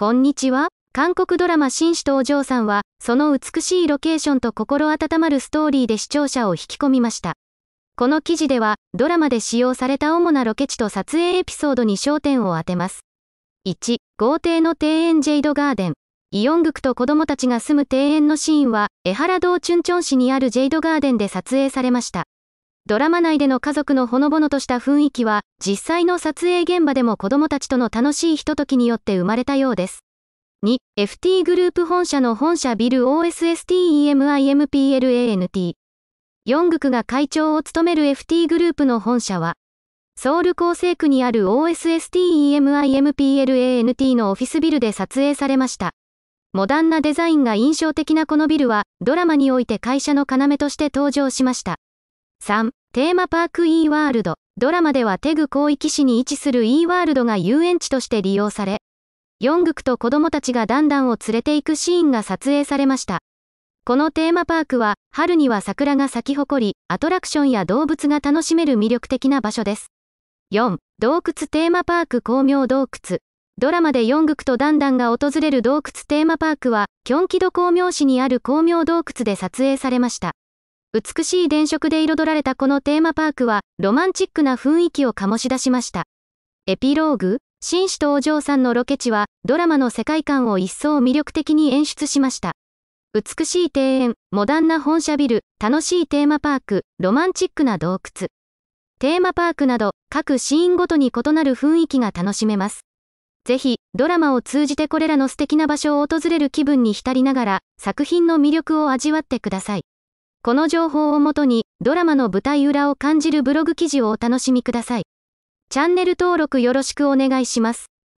こんにちは。韓国ドラマ紳士とお嬢さんは、その美しいロケーションと心温まるストーリーで視聴者を引き込みました。この記事では、ドラマで使用された主なロケ地と撮影エピソードに焦点を当てます。1、豪邸の庭園ジェイドガーデン。イオングクと子供たちが住む庭園のシーンは、江原道チュンチョン市にあるジェイドガーデンで撮影されました。ドラマ内での家族のほのぼのとした雰囲気は、実際の撮影現場でも子供たちとの楽しいひとときによって生まれたようです。2、FT グループ本社の本社ビル OSSTEMIMPLANT。ヨングクが会長を務める FT グループの本社は、ソウル構成区にある OSSTEMIMPLANT のオフィスビルで撮影されました。モダンなデザインが印象的なこのビルは、ドラマにおいて会社の要として登場しました。3、テーマパーク e ワールド。ドラマではテグ広域市に位置する e ワールドが遊園地として利用され、4。グクと子供たちがダンダンを連れていくシーンが撮影されました。このテーマパークは、春には桜が咲き誇り、アトラクションや動物が楽しめる魅力的な場所です。4、洞窟テーマパーク光明洞窟。ドラマでグクとダンダンが訪れる洞窟テーマパークは、キョンキド光明市にある光明洞窟で撮影されました。美しい電飾で彩られたこのテーマパークは、ロマンチックな雰囲気を醸し出しました。エピローグ、紳士とお嬢さんのロケ地は、ドラマの世界観を一層魅力的に演出しました。美しい庭園、モダンな本社ビル、楽しいテーマパーク、ロマンチックな洞窟。テーマパークなど、各シーンごとに異なる雰囲気が楽しめます。ぜひ、ドラマを通じてこれらの素敵な場所を訪れる気分に浸りながら、作品の魅力を味わってください。この情報をもとに、ドラマの舞台裏を感じるブログ記事をお楽しみください。チャンネル登録よろしくお願いします。